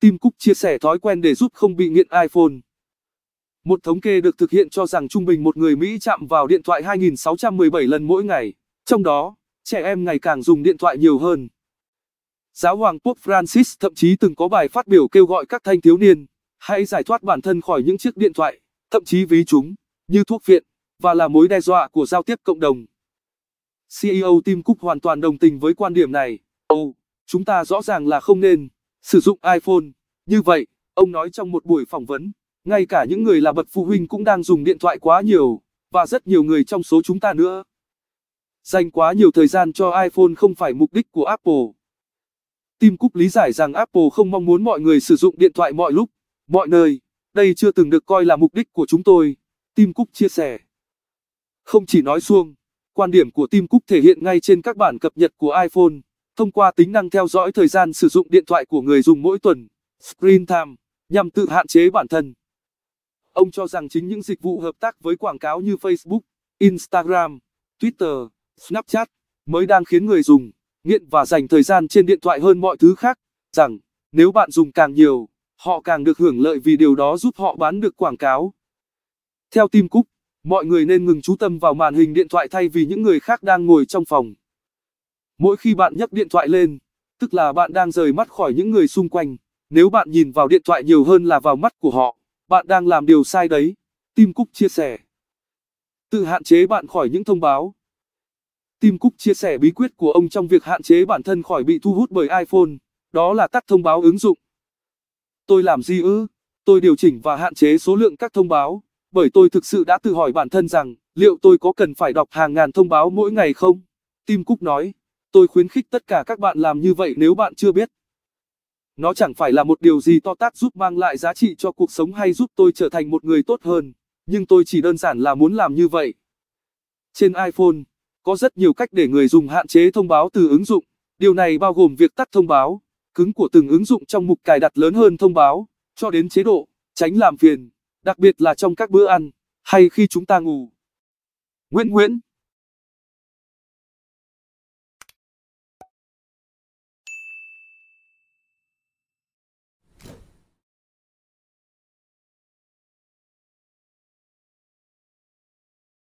Tim Cook chia sẻ thói quen để giúp không bị nghiện iPhone. Một thống kê được thực hiện cho rằng trung bình một người Mỹ chạm vào điện thoại 2.617 lần mỗi ngày, trong đó, trẻ em ngày càng dùng điện thoại nhiều hơn. Giáo hoàng Pope Francis thậm chí từng có bài phát biểu kêu gọi các thanh thiếu niên, hãy giải thoát bản thân khỏi những chiếc điện thoại, thậm chí ví chúng, như thuốc viện, và là mối đe dọa của giao tiếp cộng đồng. CEO Tim Cook hoàn toàn đồng tình với quan điểm này. Ồ, oh, chúng ta rõ ràng là không nên sử dụng iPhone. Như vậy, ông nói trong một buổi phỏng vấn, ngay cả những người là bậc phụ huynh cũng đang dùng điện thoại quá nhiều, và rất nhiều người trong số chúng ta nữa. Dành quá nhiều thời gian cho iPhone không phải mục đích của Apple. Tim Cook lý giải rằng Apple không mong muốn mọi người sử dụng điện thoại mọi lúc, mọi nơi. Đây chưa từng được coi là mục đích của chúng tôi, Tim Cook chia sẻ. Không chỉ nói xuông, quan điểm của Tim Cook thể hiện ngay trên các bản cập nhật của iPhone thông qua tính năng theo dõi thời gian sử dụng điện thoại của người dùng mỗi tuần, Screen Time, nhằm tự hạn chế bản thân. Ông cho rằng chính những dịch vụ hợp tác với quảng cáo như Facebook, Instagram, Twitter, Snapchat mới đang khiến người dùng nghiện và dành thời gian trên điện thoại hơn mọi thứ khác, rằng nếu bạn dùng càng nhiều, họ càng được hưởng lợi vì điều đó giúp họ bán được quảng cáo. Theo Tim Cook, mọi người nên ngừng chú tâm vào màn hình điện thoại thay vì những người khác đang ngồi trong phòng. Mỗi khi bạn nhấc điện thoại lên, tức là bạn đang rời mắt khỏi những người xung quanh. Nếu bạn nhìn vào điện thoại nhiều hơn là vào mắt của họ, bạn đang làm điều sai đấy. Tim Cook chia sẻ. Tự hạn chế bạn khỏi những thông báo. Tim Cook chia sẻ bí quyết của ông trong việc hạn chế bản thân khỏi bị thu hút bởi iPhone, đó là tắt thông báo ứng dụng. Tôi làm gì ư? Tôi điều chỉnh và hạn chế số lượng các thông báo, bởi tôi thực sự đã tự hỏi bản thân rằng, liệu tôi có cần phải đọc hàng ngàn thông báo mỗi ngày không? Tim Cook nói. Tôi khuyến khích tất cả các bạn làm như vậy nếu bạn chưa biết. Nó chẳng phải là một điều gì to tát giúp mang lại giá trị cho cuộc sống hay giúp tôi trở thành một người tốt hơn, nhưng tôi chỉ đơn giản là muốn làm như vậy. Trên iPhone, có rất nhiều cách để người dùng hạn chế thông báo từ ứng dụng. Điều này bao gồm việc tắt thông báo, cứng của từng ứng dụng trong mục cài đặt lớn hơn thông báo, cho đến chế độ, tránh làm phiền, đặc biệt là trong các bữa ăn, hay khi chúng ta ngủ. Nguyễn Nguyễn